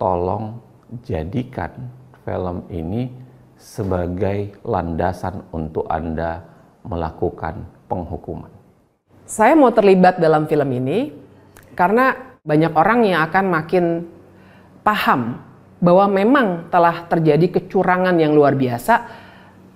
tolong jadikan film ini sebagai landasan untuk Anda melakukan penghukuman. Saya mau terlibat dalam film ini karena banyak orang yang akan makin paham bahwa memang telah terjadi kecurangan yang luar biasa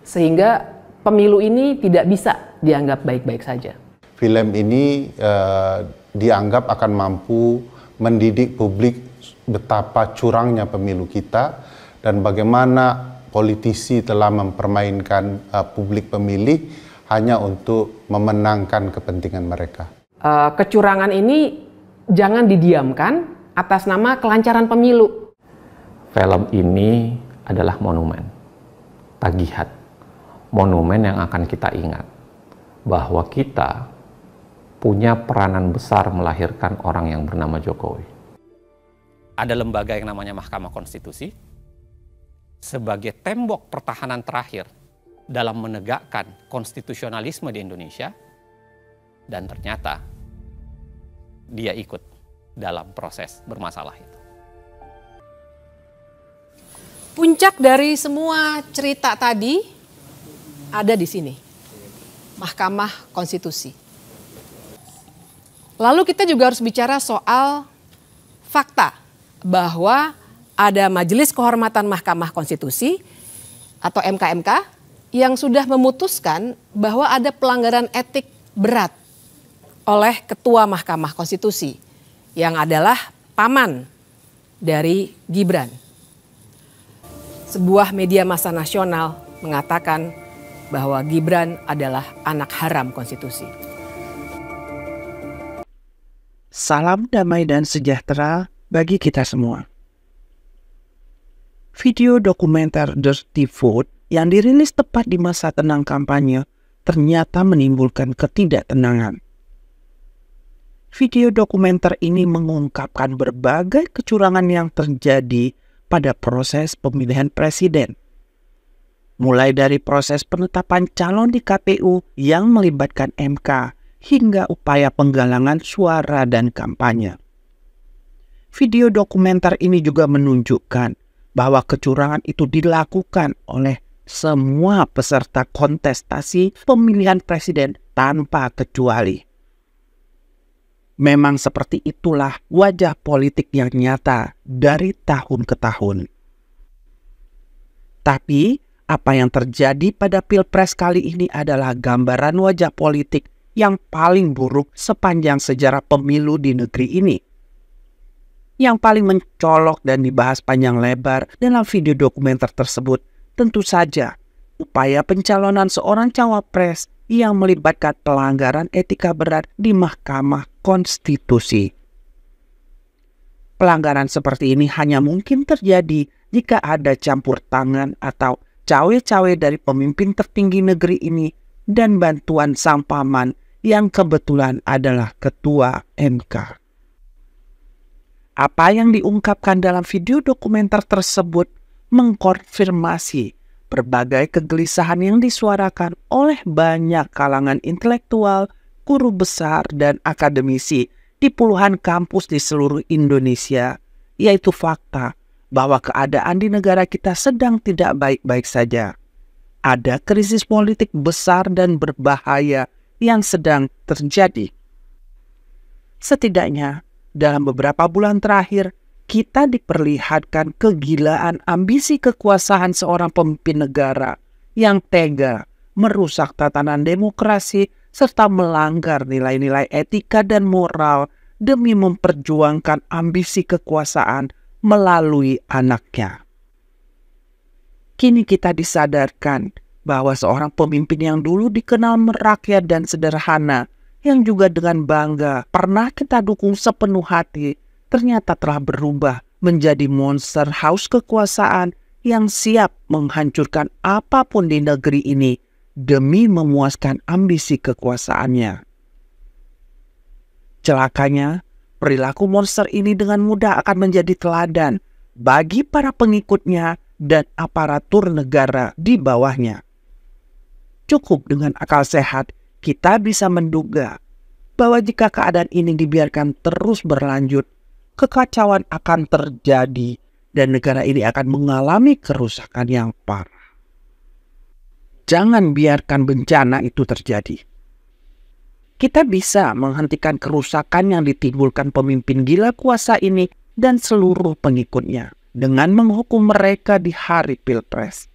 sehingga pemilu ini tidak bisa dianggap baik-baik saja. Film ini uh, dianggap akan mampu mendidik publik betapa curangnya pemilu kita dan bagaimana politisi telah mempermainkan uh, publik pemilih hanya untuk memenangkan kepentingan mereka. Uh, kecurangan ini jangan didiamkan atas nama kelancaran pemilu. Film ini adalah monumen, tagihat, monumen yang akan kita ingat bahwa kita punya peranan besar melahirkan orang yang bernama Jokowi ada lembaga yang namanya Mahkamah Konstitusi sebagai tembok pertahanan terakhir dalam menegakkan konstitusionalisme di Indonesia dan ternyata dia ikut dalam proses bermasalah itu. Puncak dari semua cerita tadi ada di sini. Mahkamah Konstitusi. Lalu kita juga harus bicara soal fakta bahwa ada Majelis Kehormatan Mahkamah Konstitusi atau MKMK yang sudah memutuskan bahwa ada pelanggaran etik berat oleh Ketua Mahkamah Konstitusi yang adalah paman dari Gibran. Sebuah media massa nasional mengatakan bahwa Gibran adalah anak haram konstitusi. Salam damai dan sejahtera bagi kita semua. Video dokumenter Dirty Food yang dirilis tepat di masa tenang kampanye ternyata menimbulkan ketidaktenangan. Video dokumenter ini mengungkapkan berbagai kecurangan yang terjadi pada proses pemilihan presiden. Mulai dari proses penetapan calon di KPU yang melibatkan MK hingga upaya penggalangan suara dan kampanye. Video dokumenter ini juga menunjukkan bahwa kecurangan itu dilakukan oleh semua peserta kontestasi pemilihan presiden tanpa kecuali. Memang seperti itulah wajah politik yang nyata dari tahun ke tahun. Tapi apa yang terjadi pada Pilpres kali ini adalah gambaran wajah politik yang paling buruk sepanjang sejarah pemilu di negeri ini. Yang paling mencolok dan dibahas panjang lebar dalam video dokumenter tersebut tentu saja upaya pencalonan seorang cawapres yang melibatkan pelanggaran etika berat di Mahkamah Konstitusi. Pelanggaran seperti ini hanya mungkin terjadi jika ada campur tangan atau cawe-cawe dari pemimpin tertinggi negeri ini dan bantuan sang paman yang kebetulan adalah ketua MK. Apa yang diungkapkan dalam video dokumenter tersebut mengkonfirmasi berbagai kegelisahan yang disuarakan oleh banyak kalangan intelektual, guru besar, dan akademisi di puluhan kampus di seluruh Indonesia, yaitu fakta bahwa keadaan di negara kita sedang tidak baik-baik saja. Ada krisis politik besar dan berbahaya yang sedang terjadi. Setidaknya, dalam beberapa bulan terakhir, kita diperlihatkan kegilaan ambisi kekuasaan seorang pemimpin negara yang tega merusak tatanan demokrasi serta melanggar nilai-nilai etika dan moral demi memperjuangkan ambisi kekuasaan melalui anaknya. Kini kita disadarkan bahwa seorang pemimpin yang dulu dikenal merakyat dan sederhana yang juga dengan bangga pernah kita dukung sepenuh hati ternyata telah berubah menjadi monster haus kekuasaan yang siap menghancurkan apapun di negeri ini demi memuaskan ambisi kekuasaannya. Celakanya, perilaku monster ini dengan mudah akan menjadi teladan bagi para pengikutnya dan aparatur negara di bawahnya. Cukup dengan akal sehat kita bisa menduga bahwa jika keadaan ini dibiarkan terus berlanjut, kekacauan akan terjadi dan negara ini akan mengalami kerusakan yang parah. Jangan biarkan bencana itu terjadi. Kita bisa menghentikan kerusakan yang ditimbulkan pemimpin gila kuasa ini dan seluruh pengikutnya dengan menghukum mereka di hari pilpres.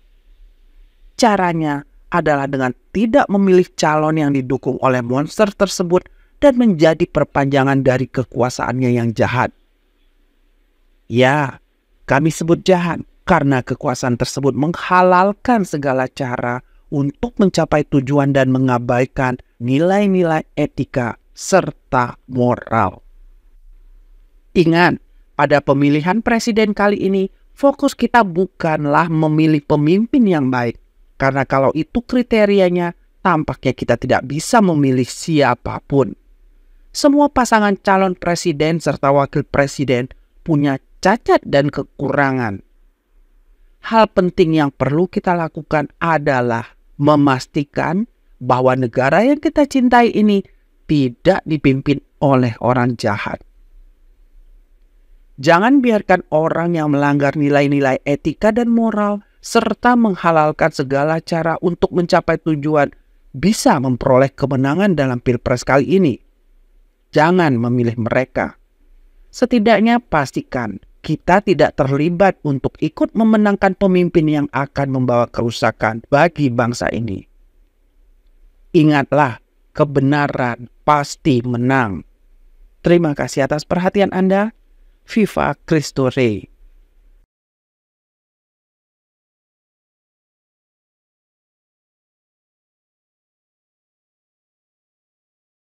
Caranya adalah dengan tidak memilih calon yang didukung oleh monster tersebut dan menjadi perpanjangan dari kekuasaannya yang jahat. Ya, kami sebut jahat karena kekuasaan tersebut menghalalkan segala cara untuk mencapai tujuan dan mengabaikan nilai-nilai etika serta moral. Ingat, pada pemilihan presiden kali ini, fokus kita bukanlah memilih pemimpin yang baik, karena kalau itu kriterianya, tampaknya kita tidak bisa memilih siapapun. Semua pasangan calon presiden serta wakil presiden punya cacat dan kekurangan. Hal penting yang perlu kita lakukan adalah memastikan bahwa negara yang kita cintai ini tidak dipimpin oleh orang jahat. Jangan biarkan orang yang melanggar nilai-nilai etika dan moral serta menghalalkan segala cara untuk mencapai tujuan bisa memperoleh kemenangan dalam pilpres kali ini. Jangan memilih mereka. Setidaknya pastikan kita tidak terlibat untuk ikut memenangkan pemimpin yang akan membawa kerusakan bagi bangsa ini. Ingatlah, kebenaran pasti menang. Terima kasih atas perhatian Anda. Viva Cristo Rey.